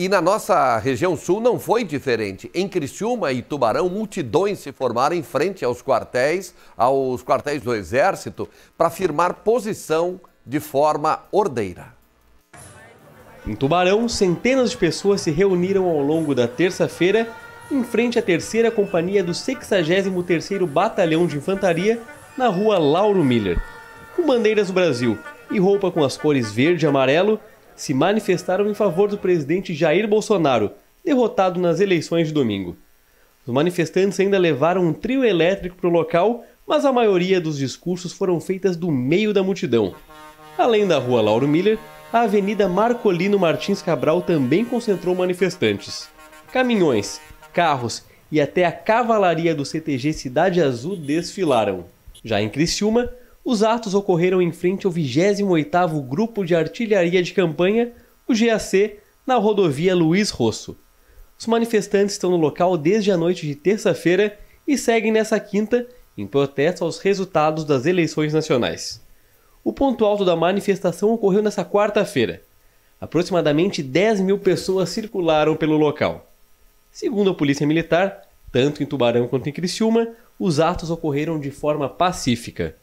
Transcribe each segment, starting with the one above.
E na nossa região sul não foi diferente. Em Criciúma e Tubarão, multidões se formaram em frente aos quartéis, aos quartéis do Exército, para firmar posição de forma ordeira. Em Tubarão, centenas de pessoas se reuniram ao longo da terça-feira em frente à terceira companhia do 63º Batalhão de Infantaria na rua Lauro Miller. Com bandeiras do Brasil e roupa com as cores verde e amarelo, se manifestaram em favor do presidente Jair Bolsonaro, derrotado nas eleições de domingo. Os manifestantes ainda levaram um trio elétrico para o local, mas a maioria dos discursos foram feitas do meio da multidão. Além da rua Lauro Miller, a avenida Marcolino Martins Cabral também concentrou manifestantes. Caminhões, carros e até a cavalaria do CTG Cidade Azul desfilaram. Já em Criciúma, os atos ocorreram em frente ao 28º Grupo de Artilharia de Campanha, o GAC, na rodovia Luiz Rosso. Os manifestantes estão no local desde a noite de terça-feira e seguem nessa quinta em protesto aos resultados das eleições nacionais. O ponto alto da manifestação ocorreu nessa quarta-feira. Aproximadamente 10 mil pessoas circularam pelo local. Segundo a Polícia Militar, tanto em Tubarão quanto em Criciúma, os atos ocorreram de forma pacífica.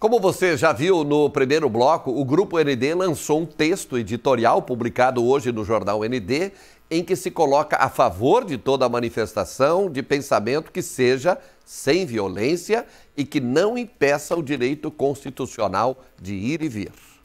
Como você já viu no primeiro bloco, o Grupo ND lançou um texto editorial publicado hoje no jornal ND em que se coloca a favor de toda manifestação de pensamento que seja sem violência e que não impeça o direito constitucional de ir e vir.